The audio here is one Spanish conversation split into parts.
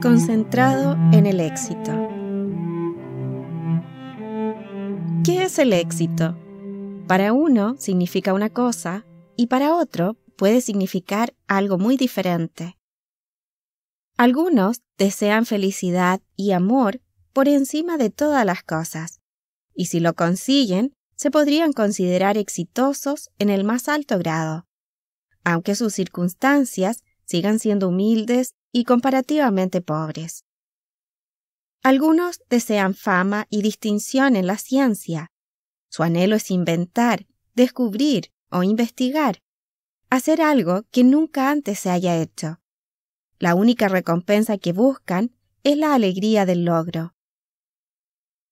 concentrado en el éxito. ¿Qué es el éxito? Para uno significa una cosa y para otro puede significar algo muy diferente. Algunos desean felicidad y amor por encima de todas las cosas, y si lo consiguen, se podrían considerar exitosos en el más alto grado, aunque sus circunstancias sigan siendo humildes y comparativamente pobres. Algunos desean fama y distinción en la ciencia. Su anhelo es inventar, descubrir o investigar, hacer algo que nunca antes se haya hecho. La única recompensa que buscan es la alegría del logro.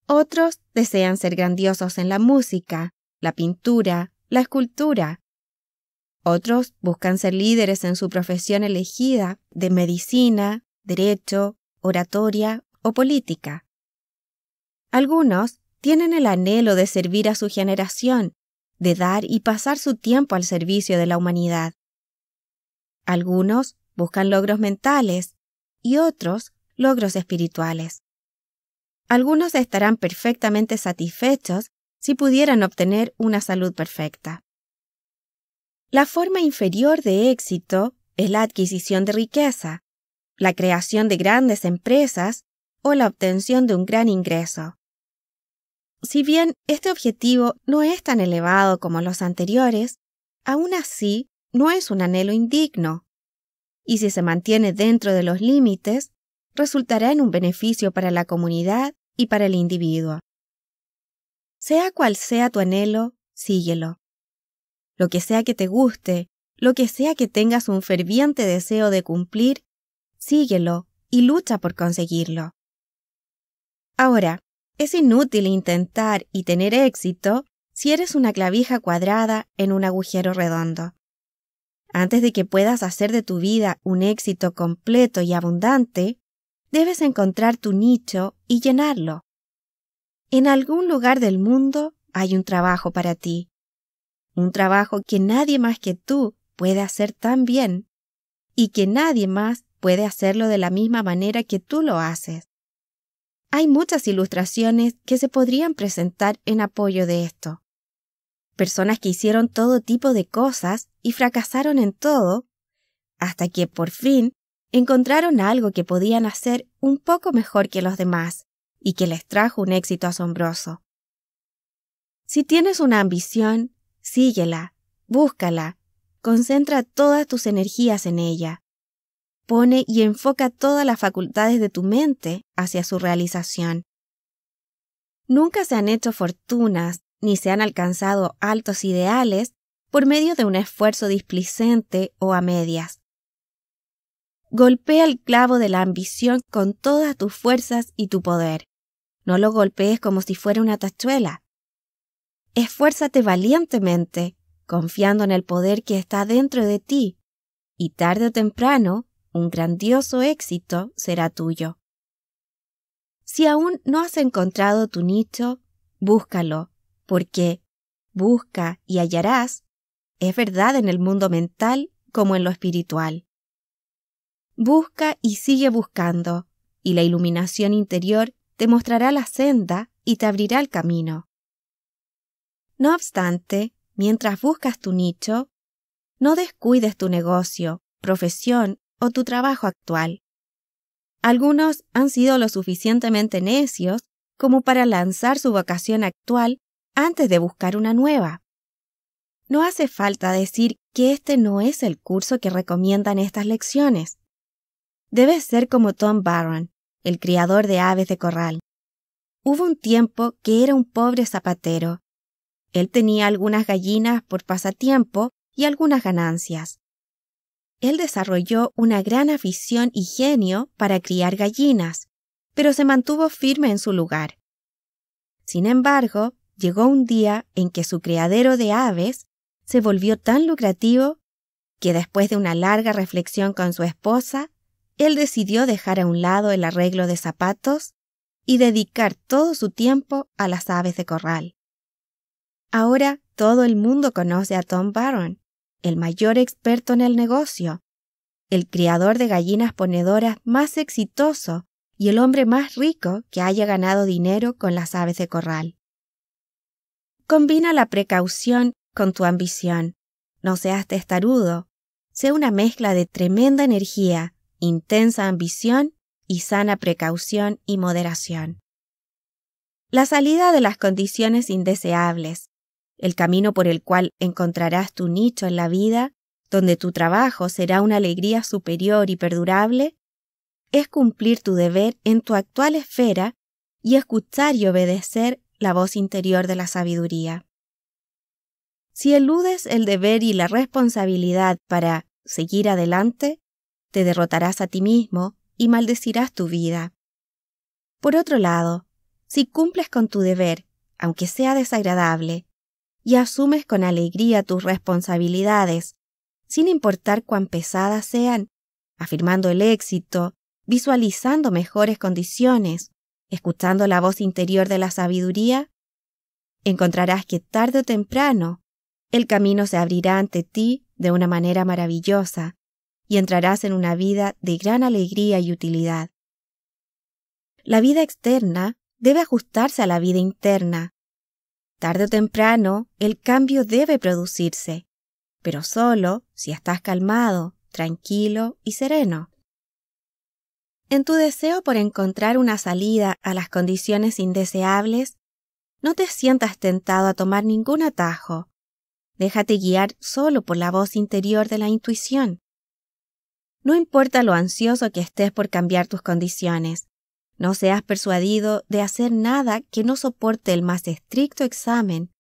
Otros desean ser grandiosos en la música, la pintura, la escultura, otros buscan ser líderes en su profesión elegida de medicina, derecho, oratoria o política. Algunos tienen el anhelo de servir a su generación, de dar y pasar su tiempo al servicio de la humanidad. Algunos buscan logros mentales y otros logros espirituales. Algunos estarán perfectamente satisfechos si pudieran obtener una salud perfecta. La forma inferior de éxito es la adquisición de riqueza, la creación de grandes empresas o la obtención de un gran ingreso. Si bien este objetivo no es tan elevado como los anteriores, aún así no es un anhelo indigno, y si se mantiene dentro de los límites, resultará en un beneficio para la comunidad y para el individuo. Sea cual sea tu anhelo, síguelo lo que sea que te guste, lo que sea que tengas un ferviente deseo de cumplir, síguelo y lucha por conseguirlo. Ahora, es inútil intentar y tener éxito si eres una clavija cuadrada en un agujero redondo. Antes de que puedas hacer de tu vida un éxito completo y abundante, debes encontrar tu nicho y llenarlo. En algún lugar del mundo hay un trabajo para ti, un trabajo que nadie más que tú puede hacer tan bien y que nadie más puede hacerlo de la misma manera que tú lo haces. Hay muchas ilustraciones que se podrían presentar en apoyo de esto. Personas que hicieron todo tipo de cosas y fracasaron en todo, hasta que por fin encontraron algo que podían hacer un poco mejor que los demás y que les trajo un éxito asombroso. Si tienes una ambición, Síguela, búscala, concentra todas tus energías en ella. Pone y enfoca todas las facultades de tu mente hacia su realización. Nunca se han hecho fortunas ni se han alcanzado altos ideales por medio de un esfuerzo displicente o a medias. Golpea el clavo de la ambición con todas tus fuerzas y tu poder. No lo golpees como si fuera una tachuela. Esfuérzate valientemente, confiando en el poder que está dentro de ti, y tarde o temprano un grandioso éxito será tuyo. Si aún no has encontrado tu nicho, búscalo, porque busca y hallarás es verdad en el mundo mental como en lo espiritual. Busca y sigue buscando, y la iluminación interior te mostrará la senda y te abrirá el camino. No obstante, mientras buscas tu nicho, no descuides tu negocio, profesión o tu trabajo actual. Algunos han sido lo suficientemente necios como para lanzar su vocación actual antes de buscar una nueva. No hace falta decir que este no es el curso que recomiendan estas lecciones. Debes ser como Tom Barron, el criador de aves de corral. Hubo un tiempo que era un pobre zapatero él tenía algunas gallinas por pasatiempo y algunas ganancias. Él desarrolló una gran afición y genio para criar gallinas, pero se mantuvo firme en su lugar. Sin embargo, llegó un día en que su criadero de aves se volvió tan lucrativo que después de una larga reflexión con su esposa, él decidió dejar a un lado el arreglo de zapatos y dedicar todo su tiempo a las aves de corral. Ahora todo el mundo conoce a Tom Barron, el mayor experto en el negocio, el criador de gallinas ponedoras más exitoso y el hombre más rico que haya ganado dinero con las aves de corral. Combina la precaución con tu ambición. No seas testarudo. Sé una mezcla de tremenda energía, intensa ambición y sana precaución y moderación. La salida de las condiciones indeseables, el camino por el cual encontrarás tu nicho en la vida, donde tu trabajo será una alegría superior y perdurable, es cumplir tu deber en tu actual esfera y escuchar y obedecer la voz interior de la sabiduría. Si eludes el deber y la responsabilidad para seguir adelante, te derrotarás a ti mismo y maldecirás tu vida. Por otro lado, si cumples con tu deber, aunque sea desagradable, y asumes con alegría tus responsabilidades, sin importar cuán pesadas sean, afirmando el éxito, visualizando mejores condiciones, escuchando la voz interior de la sabiduría, encontrarás que tarde o temprano el camino se abrirá ante ti de una manera maravillosa y entrarás en una vida de gran alegría y utilidad. La vida externa debe ajustarse a la vida interna, Tarde o temprano, el cambio debe producirse, pero solo si estás calmado, tranquilo y sereno. En tu deseo por encontrar una salida a las condiciones indeseables, no te sientas tentado a tomar ningún atajo. Déjate guiar solo por la voz interior de la intuición. No importa lo ansioso que estés por cambiar tus condiciones, no seas persuadido de hacer nada que no soporte el más estricto examen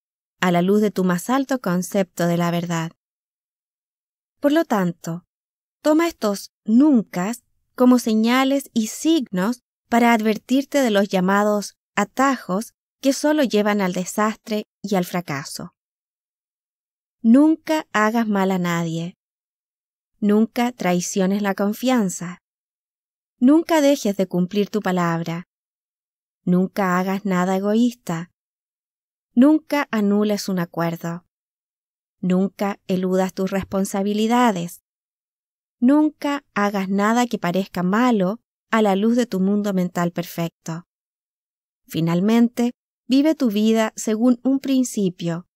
a la luz de tu más alto concepto de la verdad. Por lo tanto, toma estos nunca como señales y signos para advertirte de los llamados atajos que solo llevan al desastre y al fracaso. Nunca hagas mal a nadie. Nunca traiciones la confianza. Nunca dejes de cumplir tu palabra. Nunca hagas nada egoísta. Nunca anules un acuerdo. Nunca eludas tus responsabilidades. Nunca hagas nada que parezca malo a la luz de tu mundo mental perfecto. Finalmente, vive tu vida según un principio,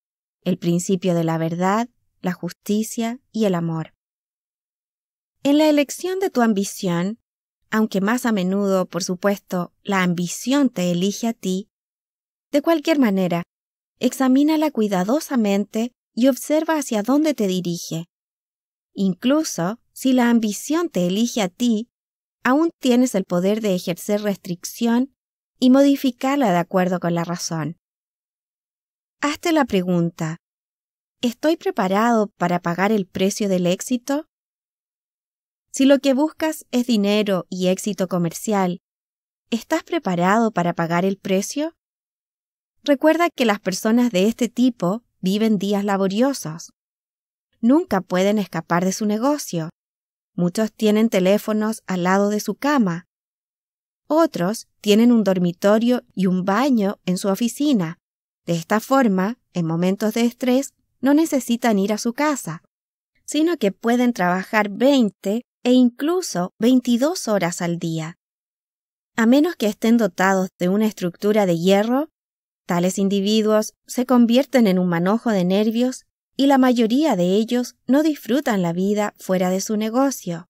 el principio de la verdad, la justicia y el amor. En la elección de tu ambición, aunque más a menudo, por supuesto, la ambición te elige a ti, de cualquier manera, examínala cuidadosamente y observa hacia dónde te dirige. Incluso si la ambición te elige a ti, aún tienes el poder de ejercer restricción y modificarla de acuerdo con la razón. Hazte la pregunta, ¿estoy preparado para pagar el precio del éxito? Si lo que buscas es dinero y éxito comercial, ¿estás preparado para pagar el precio? Recuerda que las personas de este tipo viven días laboriosos. Nunca pueden escapar de su negocio. Muchos tienen teléfonos al lado de su cama. Otros tienen un dormitorio y un baño en su oficina. De esta forma, en momentos de estrés, no necesitan ir a su casa, sino que pueden trabajar 20 e incluso 22 horas al día. A menos que estén dotados de una estructura de hierro, tales individuos se convierten en un manojo de nervios y la mayoría de ellos no disfrutan la vida fuera de su negocio.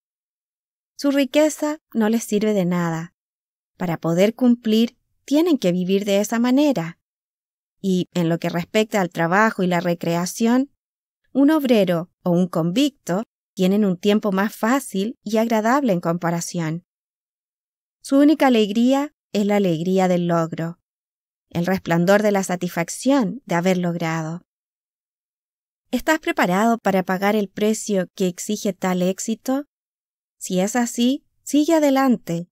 Su riqueza no les sirve de nada. Para poder cumplir, tienen que vivir de esa manera. Y en lo que respecta al trabajo y la recreación, un obrero o un convicto tienen un tiempo más fácil y agradable en comparación. Su única alegría es la alegría del logro, el resplandor de la satisfacción de haber logrado. ¿Estás preparado para pagar el precio que exige tal éxito? Si es así, sigue adelante.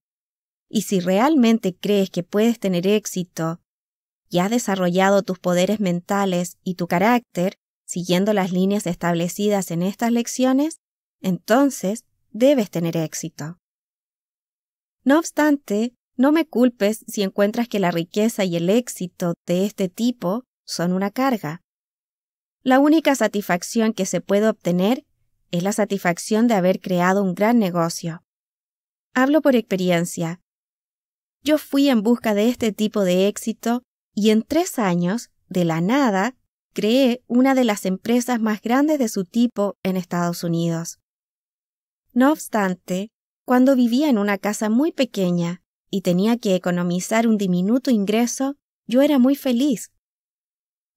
Y si realmente crees que puedes tener éxito y has desarrollado tus poderes mentales y tu carácter siguiendo las líneas establecidas en estas lecciones, entonces debes tener éxito. No obstante, no me culpes si encuentras que la riqueza y el éxito de este tipo son una carga. La única satisfacción que se puede obtener es la satisfacción de haber creado un gran negocio. Hablo por experiencia. Yo fui en busca de este tipo de éxito y en tres años, de la nada, creé una de las empresas más grandes de su tipo en Estados Unidos. No obstante, cuando vivía en una casa muy pequeña y tenía que economizar un diminuto ingreso, yo era muy feliz.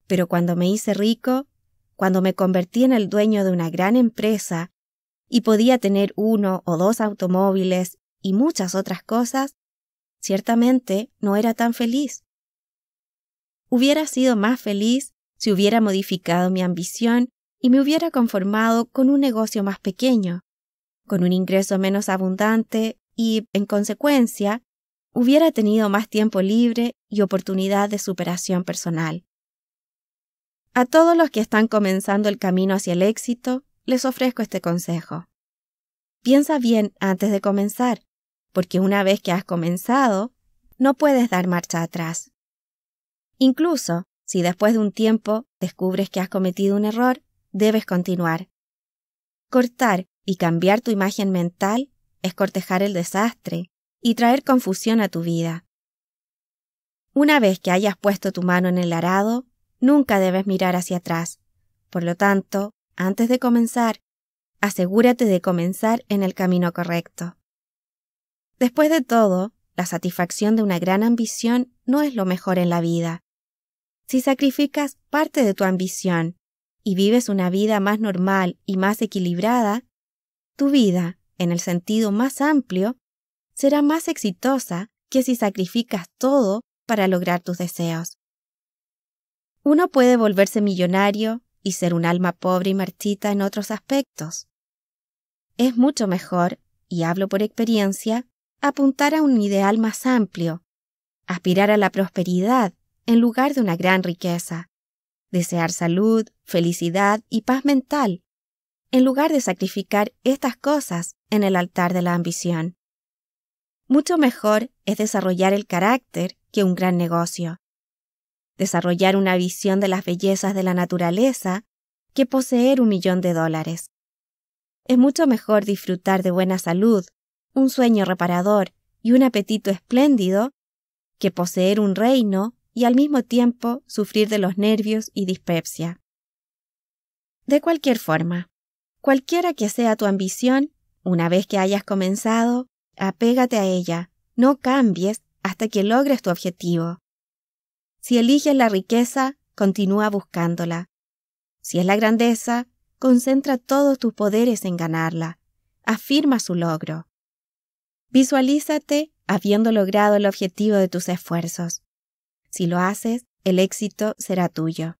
Pero cuando me hice rico, cuando me convertí en el dueño de una gran empresa y podía tener uno o dos automóviles y muchas otras cosas, ciertamente no era tan feliz. Hubiera sido más feliz si hubiera modificado mi ambición y me hubiera conformado con un negocio más pequeño, con un ingreso menos abundante y, en consecuencia, hubiera tenido más tiempo libre y oportunidad de superación personal. A todos los que están comenzando el camino hacia el éxito, les ofrezco este consejo. Piensa bien antes de comenzar, porque una vez que has comenzado, no puedes dar marcha atrás. Incluso, si después de un tiempo descubres que has cometido un error, debes continuar. Cortar y cambiar tu imagen mental es cortejar el desastre y traer confusión a tu vida. Una vez que hayas puesto tu mano en el arado, nunca debes mirar hacia atrás. Por lo tanto, antes de comenzar, asegúrate de comenzar en el camino correcto. Después de todo, la satisfacción de una gran ambición no es lo mejor en la vida. Si sacrificas parte de tu ambición y vives una vida más normal y más equilibrada, tu vida, en el sentido más amplio, será más exitosa que si sacrificas todo para lograr tus deseos. Uno puede volverse millonario y ser un alma pobre y marchita en otros aspectos. Es mucho mejor, y hablo por experiencia, apuntar a un ideal más amplio, aspirar a la prosperidad en lugar de una gran riqueza, desear salud, felicidad y paz mental, en lugar de sacrificar estas cosas en el altar de la ambición. Mucho mejor es desarrollar el carácter que un gran negocio. Desarrollar una visión de las bellezas de la naturaleza que poseer un millón de dólares. Es mucho mejor disfrutar de buena salud, un sueño reparador y un apetito espléndido que poseer un reino y al mismo tiempo sufrir de los nervios y dispepsia. De cualquier forma, Cualquiera que sea tu ambición, una vez que hayas comenzado, apégate a ella, no cambies hasta que logres tu objetivo. Si eliges la riqueza, continúa buscándola. Si es la grandeza, concentra todos tus poderes en ganarla. Afirma su logro. Visualízate habiendo logrado el objetivo de tus esfuerzos. Si lo haces, el éxito será tuyo.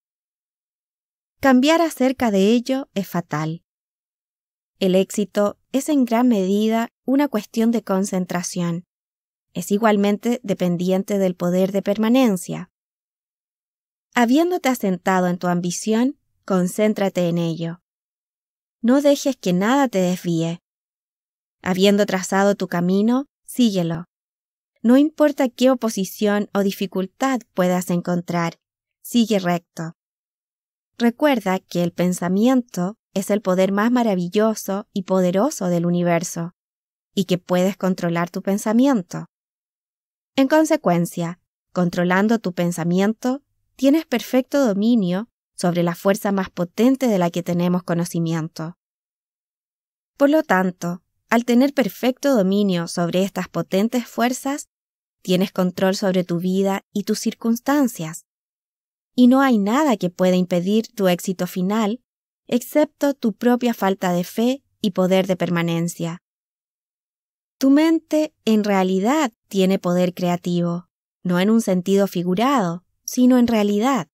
Cambiar acerca de ello es fatal. El éxito es en gran medida una cuestión de concentración. Es igualmente dependiente del poder de permanencia. Habiéndote asentado en tu ambición, concéntrate en ello. No dejes que nada te desvíe. Habiendo trazado tu camino, síguelo. No importa qué oposición o dificultad puedas encontrar, sigue recto. Recuerda que el pensamiento es el poder más maravilloso y poderoso del universo, y que puedes controlar tu pensamiento. En consecuencia, controlando tu pensamiento, tienes perfecto dominio sobre la fuerza más potente de la que tenemos conocimiento. Por lo tanto, al tener perfecto dominio sobre estas potentes fuerzas, tienes control sobre tu vida y tus circunstancias. Y no hay nada que pueda impedir tu éxito final excepto tu propia falta de fe y poder de permanencia. Tu mente en realidad tiene poder creativo, no en un sentido figurado, sino en realidad.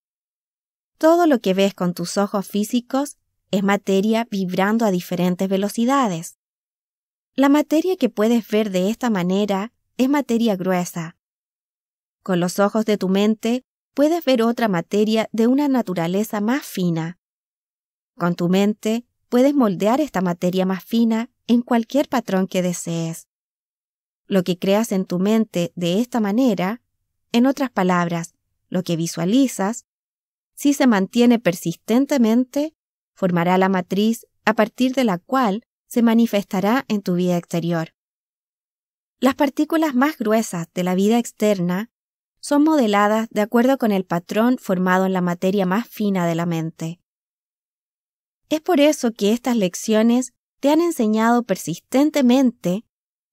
Todo lo que ves con tus ojos físicos es materia vibrando a diferentes velocidades. La materia que puedes ver de esta manera es materia gruesa. Con los ojos de tu mente puedes ver otra materia de una naturaleza más fina, con tu mente puedes moldear esta materia más fina en cualquier patrón que desees. Lo que creas en tu mente de esta manera, en otras palabras, lo que visualizas, si se mantiene persistentemente, formará la matriz a partir de la cual se manifestará en tu vida exterior. Las partículas más gruesas de la vida externa son modeladas de acuerdo con el patrón formado en la materia más fina de la mente. Es por eso que estas lecciones te han enseñado persistentemente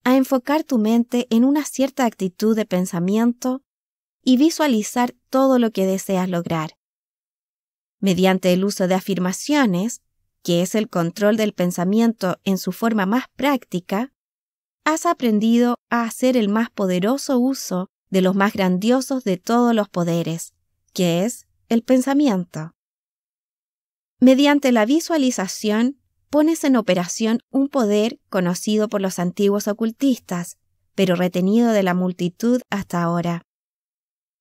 a enfocar tu mente en una cierta actitud de pensamiento y visualizar todo lo que deseas lograr. Mediante el uso de afirmaciones, que es el control del pensamiento en su forma más práctica, has aprendido a hacer el más poderoso uso de los más grandiosos de todos los poderes, que es el pensamiento. Mediante la visualización, pones en operación un poder conocido por los antiguos ocultistas, pero retenido de la multitud hasta ahora.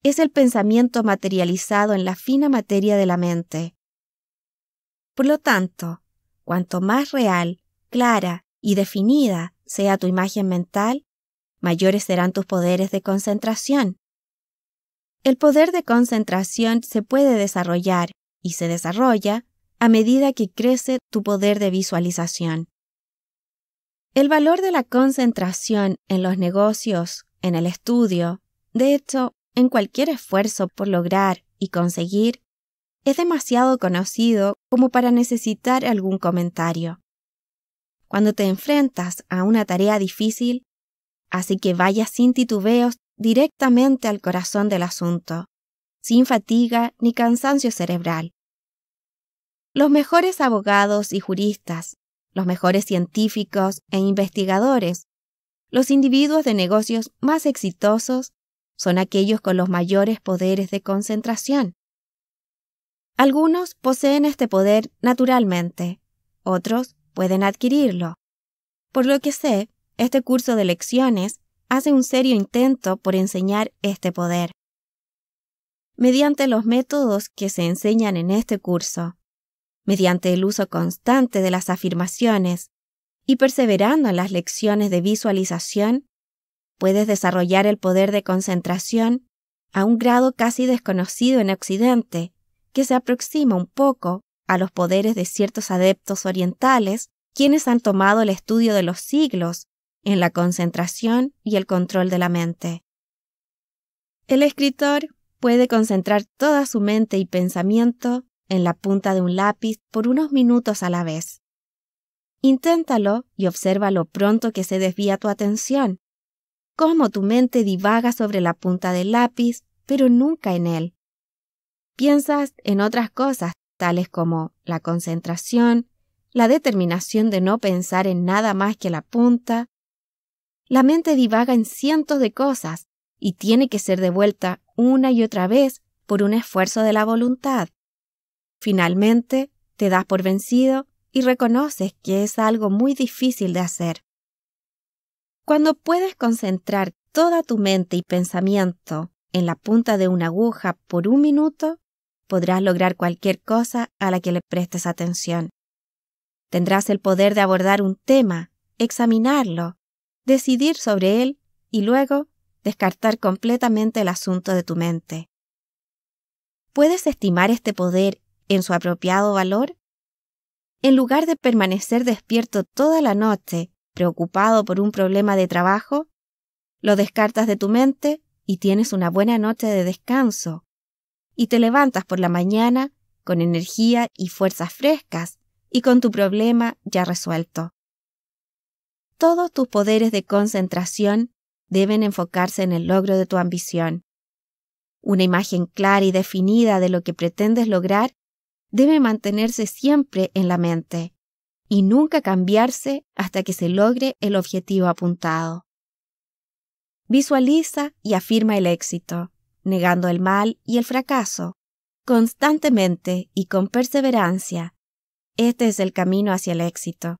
Es el pensamiento materializado en la fina materia de la mente. Por lo tanto, cuanto más real, clara y definida sea tu imagen mental, mayores serán tus poderes de concentración. El poder de concentración se puede desarrollar y se desarrolla a medida que crece tu poder de visualización. El valor de la concentración en los negocios, en el estudio, de hecho, en cualquier esfuerzo por lograr y conseguir, es demasiado conocido como para necesitar algún comentario. Cuando te enfrentas a una tarea difícil, así que vayas sin titubeos directamente al corazón del asunto, sin fatiga ni cansancio cerebral. Los mejores abogados y juristas, los mejores científicos e investigadores, los individuos de negocios más exitosos son aquellos con los mayores poderes de concentración. Algunos poseen este poder naturalmente, otros pueden adquirirlo. Por lo que sé, este curso de lecciones hace un serio intento por enseñar este poder. Mediante los métodos que se enseñan en este curso, mediante el uso constante de las afirmaciones y perseverando en las lecciones de visualización, puedes desarrollar el poder de concentración a un grado casi desconocido en Occidente, que se aproxima un poco a los poderes de ciertos adeptos orientales, quienes han tomado el estudio de los siglos en la concentración y el control de la mente. El escritor puede concentrar toda su mente y pensamiento en la punta de un lápiz por unos minutos a la vez. Inténtalo y observa lo pronto que se desvía tu atención, cómo tu mente divaga sobre la punta del lápiz, pero nunca en él. Piensas en otras cosas, tales como la concentración, la determinación de no pensar en nada más que la punta. La mente divaga en cientos de cosas y tiene que ser devuelta una y otra vez por un esfuerzo de la voluntad. Finalmente, te das por vencido y reconoces que es algo muy difícil de hacer. Cuando puedes concentrar toda tu mente y pensamiento en la punta de una aguja por un minuto, podrás lograr cualquier cosa a la que le prestes atención. Tendrás el poder de abordar un tema, examinarlo, decidir sobre él y luego descartar completamente el asunto de tu mente. Puedes estimar este poder en su apropiado valor? En lugar de permanecer despierto toda la noche, preocupado por un problema de trabajo, lo descartas de tu mente y tienes una buena noche de descanso, y te levantas por la mañana con energía y fuerzas frescas y con tu problema ya resuelto. Todos tus poderes de concentración deben enfocarse en el logro de tu ambición. Una imagen clara y definida de lo que pretendes lograr debe mantenerse siempre en la mente y nunca cambiarse hasta que se logre el objetivo apuntado. Visualiza y afirma el éxito, negando el mal y el fracaso, constantemente y con perseverancia. Este es el camino hacia el éxito.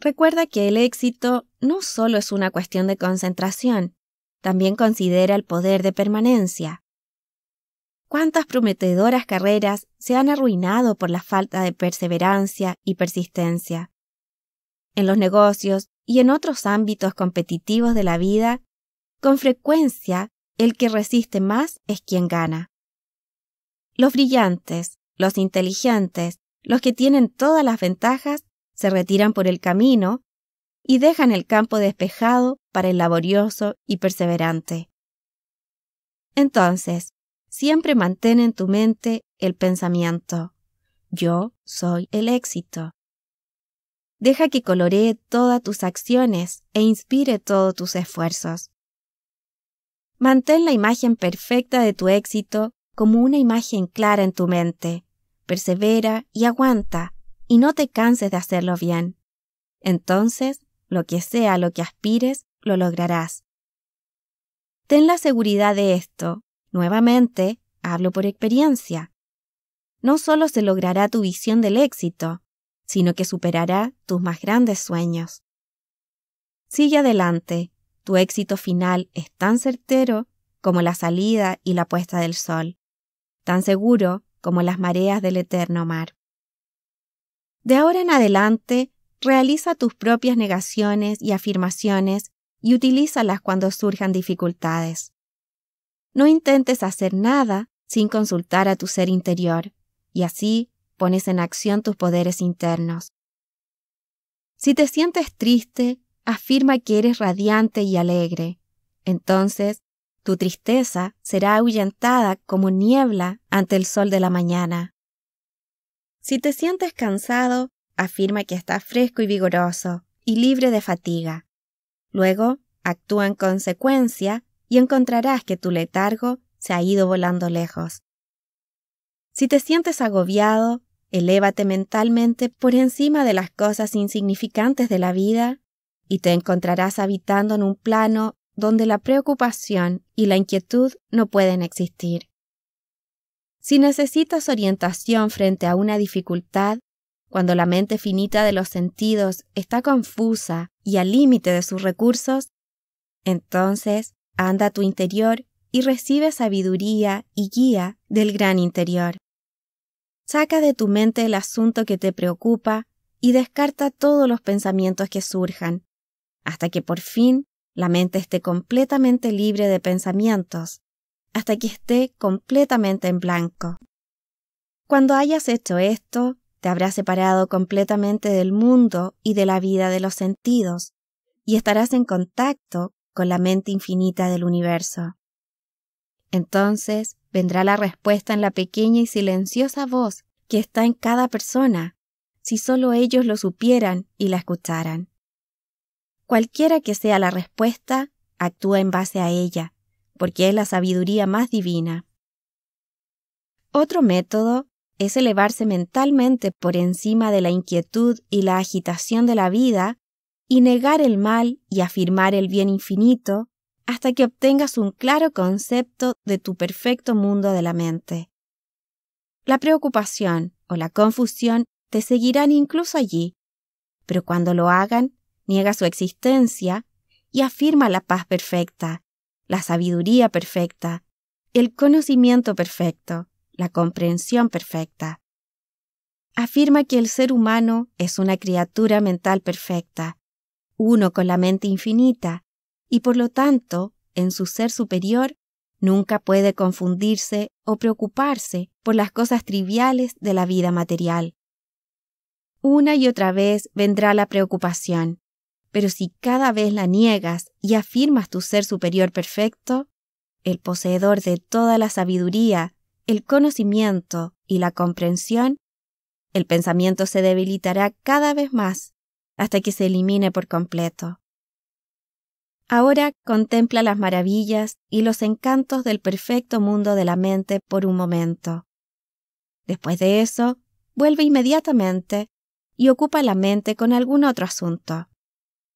Recuerda que el éxito no solo es una cuestión de concentración, también considera el poder de permanencia. ¿Cuántas prometedoras carreras se han arruinado por la falta de perseverancia y persistencia? En los negocios y en otros ámbitos competitivos de la vida, con frecuencia el que resiste más es quien gana. Los brillantes, los inteligentes, los que tienen todas las ventajas, se retiran por el camino y dejan el campo despejado para el laborioso y perseverante. Entonces, Siempre mantén en tu mente el pensamiento. Yo soy el éxito. Deja que coloree todas tus acciones e inspire todos tus esfuerzos. Mantén la imagen perfecta de tu éxito como una imagen clara en tu mente. Persevera y aguanta, y no te canses de hacerlo bien. Entonces, lo que sea lo que aspires, lo lograrás. Ten la seguridad de esto, Nuevamente, hablo por experiencia. No solo se logrará tu visión del éxito, sino que superará tus más grandes sueños. Sigue adelante, tu éxito final es tan certero como la salida y la puesta del sol, tan seguro como las mareas del eterno mar. De ahora en adelante, realiza tus propias negaciones y afirmaciones y utilízalas cuando surjan dificultades. No intentes hacer nada sin consultar a tu ser interior, y así pones en acción tus poderes internos. Si te sientes triste, afirma que eres radiante y alegre. Entonces, tu tristeza será ahuyentada como niebla ante el sol de la mañana. Si te sientes cansado, afirma que estás fresco y vigoroso, y libre de fatiga. Luego, actúa en consecuencia y encontrarás que tu letargo se ha ido volando lejos. Si te sientes agobiado, elévate mentalmente por encima de las cosas insignificantes de la vida y te encontrarás habitando en un plano donde la preocupación y la inquietud no pueden existir. Si necesitas orientación frente a una dificultad, cuando la mente finita de los sentidos está confusa y al límite de sus recursos, entonces Anda a tu interior y recibe sabiduría y guía del gran interior. Saca de tu mente el asunto que te preocupa y descarta todos los pensamientos que surjan, hasta que por fin la mente esté completamente libre de pensamientos, hasta que esté completamente en blanco. Cuando hayas hecho esto, te habrás separado completamente del mundo y de la vida de los sentidos, y estarás en contacto con la mente infinita del universo. Entonces vendrá la respuesta en la pequeña y silenciosa voz que está en cada persona, si solo ellos lo supieran y la escucharan. Cualquiera que sea la respuesta, actúa en base a ella, porque es la sabiduría más divina. Otro método es elevarse mentalmente por encima de la inquietud y la agitación de la vida y negar el mal y afirmar el bien infinito hasta que obtengas un claro concepto de tu perfecto mundo de la mente. La preocupación o la confusión te seguirán incluso allí, pero cuando lo hagan, niega su existencia y afirma la paz perfecta, la sabiduría perfecta, el conocimiento perfecto, la comprensión perfecta. Afirma que el ser humano es una criatura mental perfecta, uno con la mente infinita, y por lo tanto, en su ser superior, nunca puede confundirse o preocuparse por las cosas triviales de la vida material. Una y otra vez vendrá la preocupación, pero si cada vez la niegas y afirmas tu ser superior perfecto, el poseedor de toda la sabiduría, el conocimiento y la comprensión, el pensamiento se debilitará cada vez más hasta que se elimine por completo. Ahora contempla las maravillas y los encantos del perfecto mundo de la mente por un momento. Después de eso, vuelve inmediatamente y ocupa la mente con algún otro asunto.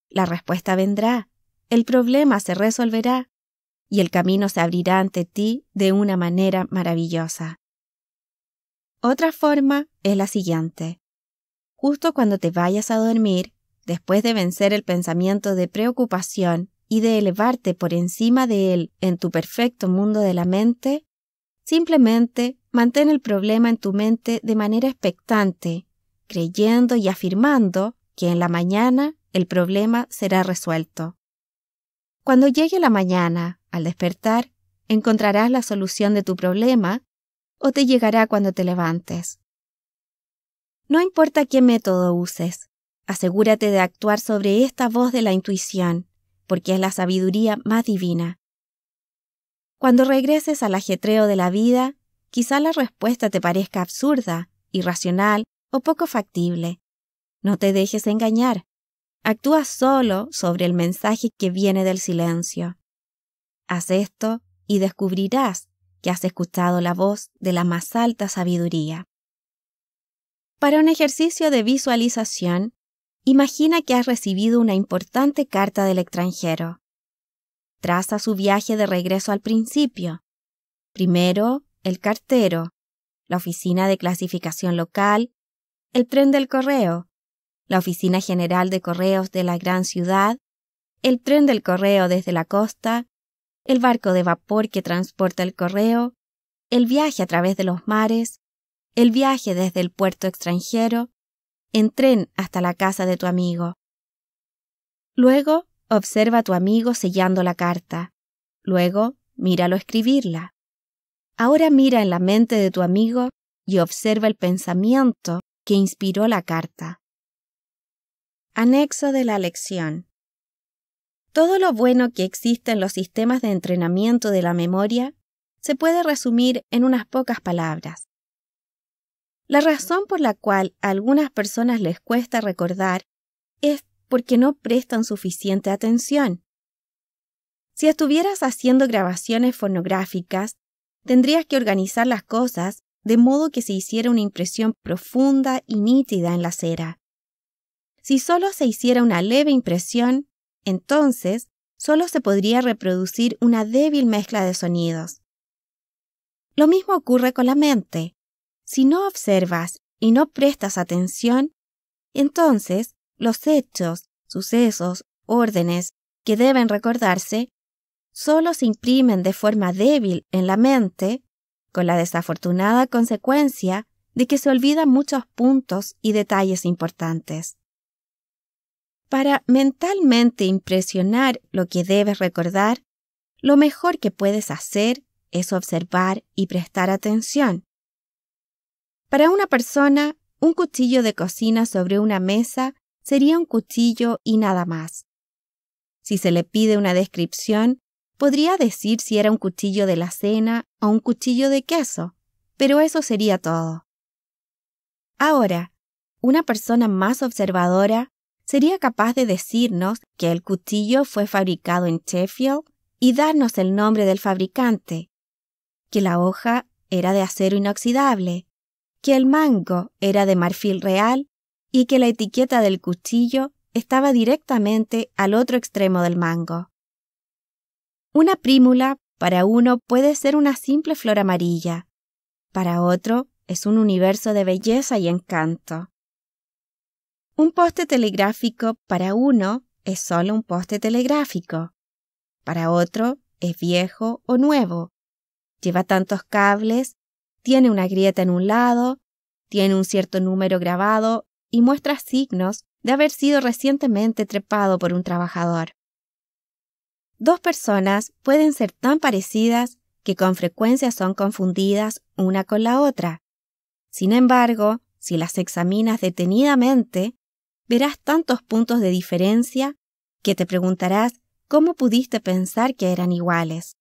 La respuesta vendrá, el problema se resolverá y el camino se abrirá ante ti de una manera maravillosa. Otra forma es la siguiente. Justo cuando te vayas a dormir, Después de vencer el pensamiento de preocupación y de elevarte por encima de él en tu perfecto mundo de la mente, simplemente mantén el problema en tu mente de manera expectante, creyendo y afirmando que en la mañana el problema será resuelto. Cuando llegue la mañana, al despertar, encontrarás la solución de tu problema o te llegará cuando te levantes. No importa qué método uses, Asegúrate de actuar sobre esta voz de la intuición, porque es la sabiduría más divina. Cuando regreses al ajetreo de la vida, quizá la respuesta te parezca absurda, irracional o poco factible. No te dejes engañar. Actúa solo sobre el mensaje que viene del silencio. Haz esto y descubrirás que has escuchado la voz de la más alta sabiduría. Para un ejercicio de visualización, Imagina que has recibido una importante carta del extranjero. Traza su viaje de regreso al principio. Primero, el cartero, la oficina de clasificación local, el tren del correo, la oficina general de correos de la gran ciudad, el tren del correo desde la costa, el barco de vapor que transporta el correo, el viaje a través de los mares, el viaje desde el puerto extranjero, Entren hasta la casa de tu amigo. Luego, observa a tu amigo sellando la carta. Luego, míralo escribirla. Ahora mira en la mente de tu amigo y observa el pensamiento que inspiró la carta. Anexo de la lección. Todo lo bueno que existe en los sistemas de entrenamiento de la memoria se puede resumir en unas pocas palabras. La razón por la cual a algunas personas les cuesta recordar es porque no prestan suficiente atención. Si estuvieras haciendo grabaciones fonográficas, tendrías que organizar las cosas de modo que se hiciera una impresión profunda y nítida en la cera. Si solo se hiciera una leve impresión, entonces solo se podría reproducir una débil mezcla de sonidos. Lo mismo ocurre con la mente. Si no observas y no prestas atención, entonces los hechos, sucesos, órdenes que deben recordarse solo se imprimen de forma débil en la mente, con la desafortunada consecuencia de que se olvidan muchos puntos y detalles importantes. Para mentalmente impresionar lo que debes recordar, lo mejor que puedes hacer es observar y prestar atención, para una persona, un cuchillo de cocina sobre una mesa sería un cuchillo y nada más. Si se le pide una descripción, podría decir si era un cuchillo de la cena o un cuchillo de queso, pero eso sería todo. Ahora, una persona más observadora sería capaz de decirnos que el cuchillo fue fabricado en Sheffield y darnos el nombre del fabricante, que la hoja era de acero inoxidable que el mango era de marfil real y que la etiqueta del cuchillo estaba directamente al otro extremo del mango. Una prímula para uno puede ser una simple flor amarilla, para otro es un universo de belleza y encanto. Un poste telegráfico para uno es solo un poste telegráfico, para otro es viejo o nuevo, lleva tantos cables tiene una grieta en un lado, tiene un cierto número grabado y muestra signos de haber sido recientemente trepado por un trabajador. Dos personas pueden ser tan parecidas que con frecuencia son confundidas una con la otra. Sin embargo, si las examinas detenidamente, verás tantos puntos de diferencia que te preguntarás cómo pudiste pensar que eran iguales.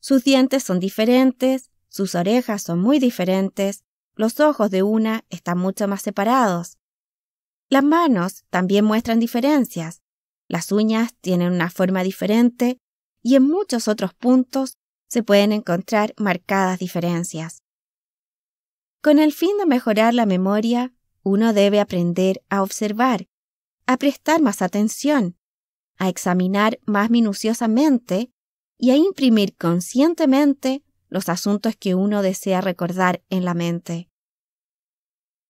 Sus dientes son diferentes, sus orejas son muy diferentes, los ojos de una están mucho más separados. Las manos también muestran diferencias. Las uñas tienen una forma diferente y en muchos otros puntos se pueden encontrar marcadas diferencias. Con el fin de mejorar la memoria, uno debe aprender a observar, a prestar más atención, a examinar más minuciosamente y a imprimir conscientemente los asuntos que uno desea recordar en la mente.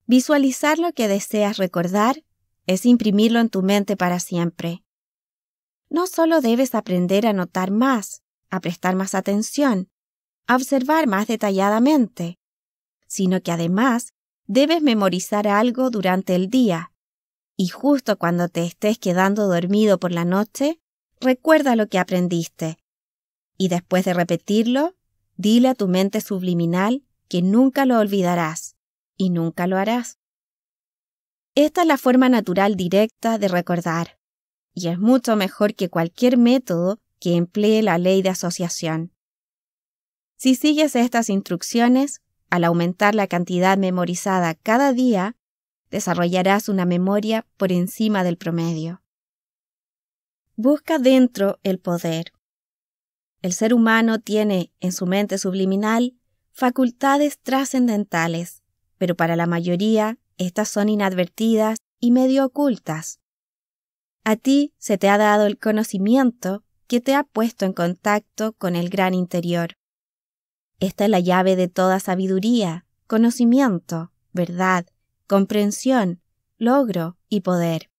Visualizar lo que deseas recordar es imprimirlo en tu mente para siempre. No solo debes aprender a notar más, a prestar más atención, a observar más detalladamente, sino que además debes memorizar algo durante el día, y justo cuando te estés quedando dormido por la noche, recuerda lo que aprendiste, y después de repetirlo, Dile a tu mente subliminal que nunca lo olvidarás y nunca lo harás. Esta es la forma natural directa de recordar, y es mucho mejor que cualquier método que emplee la ley de asociación. Si sigues estas instrucciones, al aumentar la cantidad memorizada cada día, desarrollarás una memoria por encima del promedio. Busca dentro el poder. El ser humano tiene, en su mente subliminal, facultades trascendentales, pero para la mayoría estas son inadvertidas y medio ocultas. A ti se te ha dado el conocimiento que te ha puesto en contacto con el gran interior. Esta es la llave de toda sabiduría, conocimiento, verdad, comprensión, logro y poder.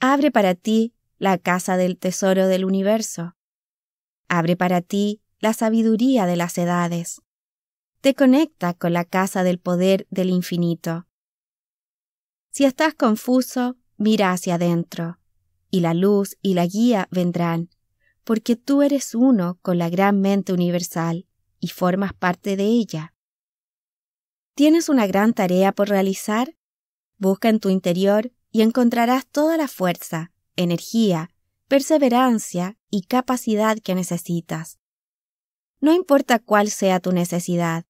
Abre para ti la casa del tesoro del universo. Abre para ti la sabiduría de las edades. Te conecta con la casa del poder del infinito. Si estás confuso, mira hacia adentro, y la luz y la guía vendrán, porque tú eres uno con la gran mente universal y formas parte de ella. ¿Tienes una gran tarea por realizar? Busca en tu interior y encontrarás toda la fuerza, energía perseverancia y capacidad que necesitas. No importa cuál sea tu necesidad,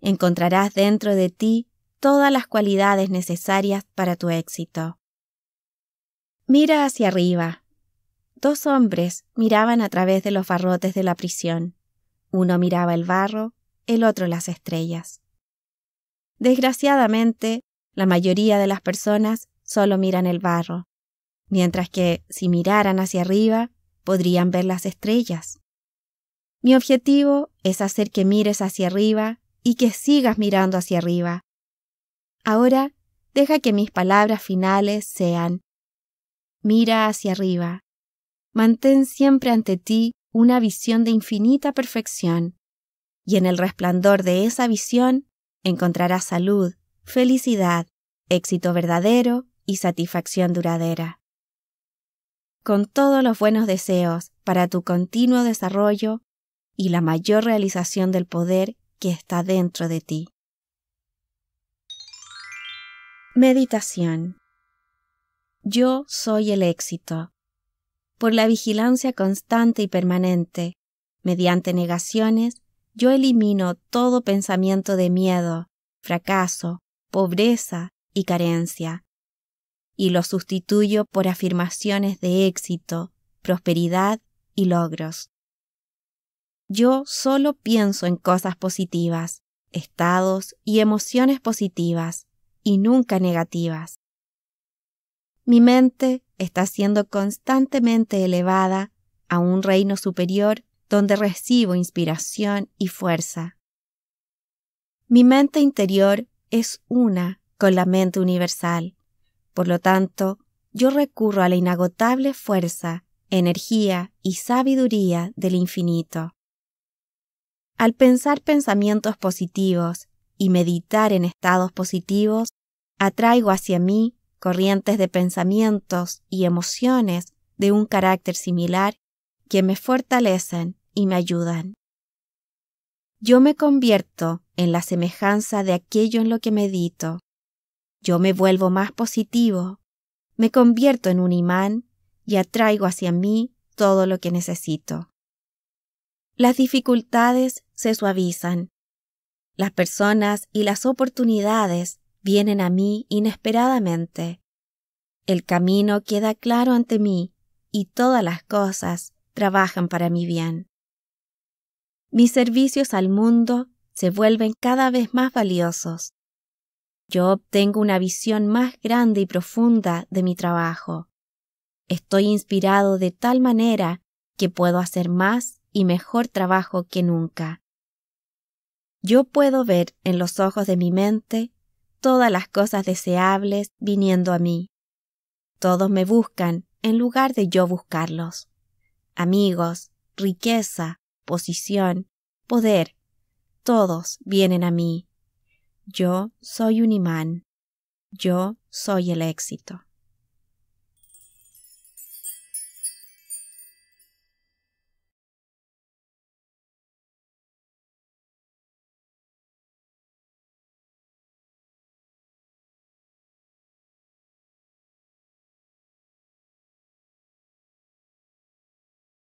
encontrarás dentro de ti todas las cualidades necesarias para tu éxito. Mira hacia arriba. Dos hombres miraban a través de los barrotes de la prisión. Uno miraba el barro, el otro las estrellas. Desgraciadamente, la mayoría de las personas solo miran el barro, mientras que, si miraran hacia arriba, podrían ver las estrellas. Mi objetivo es hacer que mires hacia arriba y que sigas mirando hacia arriba. Ahora, deja que mis palabras finales sean, mira hacia arriba. Mantén siempre ante ti una visión de infinita perfección, y en el resplandor de esa visión encontrarás salud, felicidad, éxito verdadero y satisfacción duradera con todos los buenos deseos para tu continuo desarrollo y la mayor realización del poder que está dentro de ti. Meditación. Yo soy el éxito. Por la vigilancia constante y permanente, mediante negaciones, yo elimino todo pensamiento de miedo, fracaso, pobreza y carencia, y lo sustituyo por afirmaciones de éxito, prosperidad y logros. Yo solo pienso en cosas positivas, estados y emociones positivas, y nunca negativas. Mi mente está siendo constantemente elevada a un reino superior donde recibo inspiración y fuerza. Mi mente interior es una con la mente universal. Por lo tanto, yo recurro a la inagotable fuerza, energía y sabiduría del infinito. Al pensar pensamientos positivos y meditar en estados positivos, atraigo hacia mí corrientes de pensamientos y emociones de un carácter similar que me fortalecen y me ayudan. Yo me convierto en la semejanza de aquello en lo que medito. Yo me vuelvo más positivo, me convierto en un imán y atraigo hacia mí todo lo que necesito. Las dificultades se suavizan. Las personas y las oportunidades vienen a mí inesperadamente. El camino queda claro ante mí y todas las cosas trabajan para mi bien. Mis servicios al mundo se vuelven cada vez más valiosos yo obtengo una visión más grande y profunda de mi trabajo. Estoy inspirado de tal manera que puedo hacer más y mejor trabajo que nunca. Yo puedo ver en los ojos de mi mente todas las cosas deseables viniendo a mí. Todos me buscan en lugar de yo buscarlos. Amigos, riqueza, posición, poder, todos vienen a mí yo soy un imán. Yo soy el éxito.